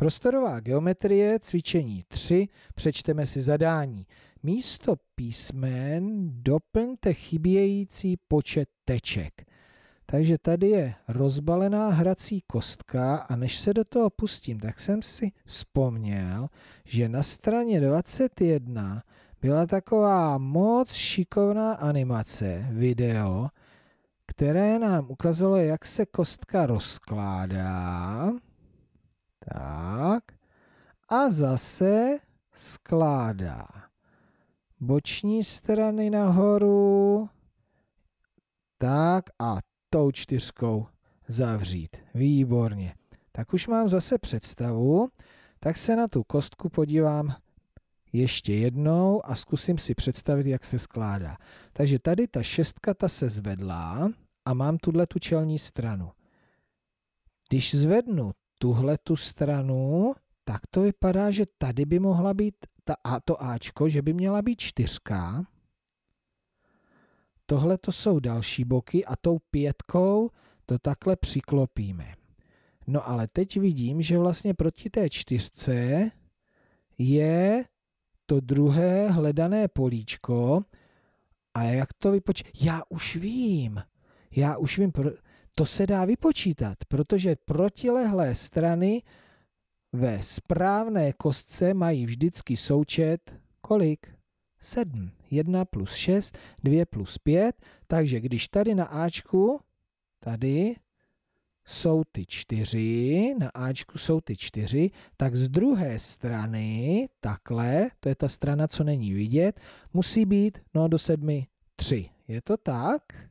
Prostorová geometrie, cvičení 3, přečteme si zadání. Místo písmen doplňte chybějící počet teček. Takže tady je rozbalená hrací kostka a než se do toho pustím, tak jsem si vzpomněl, že na straně 21 byla taková moc šikovná animace, video, které nám ukázalo, jak se kostka rozkládá tak. A zase skládá boční strany nahoru. Tak a tou čtyřkou zavřít. Výborně. Tak už mám zase představu, tak se na tu kostku podívám ještě jednou a zkusím si představit, jak se skládá. Takže tady ta šestka ta se zvedla a mám tuhle tu čelní stranu. Když zvednu tuhle tu stranu, tak to vypadá, že tady by mohla být ta A, to Ačko, že by měla být čtyřka. Tohle to jsou další boky a tou pětkou to takhle přiklopíme. No ale teď vidím, že vlastně proti té čtyřce je to druhé hledané políčko. A jak to vypoč... Já už vím. Já už vím, to se dá vypočítat, protože protilehlé strany ve správné kostce mají vždycky součet kolik? 7. 1 plus 6, 2 plus 5. Takže když tady na Ačku, tady jsou ty čtyři, na Ačku jsou ty čtyři, tak z druhé strany, takhle, to je ta strana, co není vidět, musí být, no do sedmi, tři. Je to tak?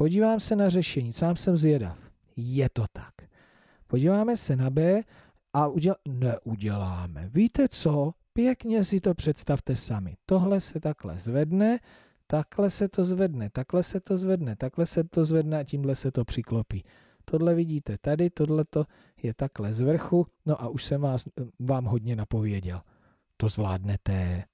Podívám se na řešení, sám jsem zvědav. Je to tak. Podíváme se na B a uděl... neuděláme. Víte co? Pěkně si to představte sami. Tohle se takhle zvedne, takhle se to zvedne, takhle se to zvedne, takhle se to zvedne a tímhle se to přiklopí. Tohle vidíte tady, tohle to je takhle z vrchu, no a už jsem vás, vám hodně napověděl. To zvládnete.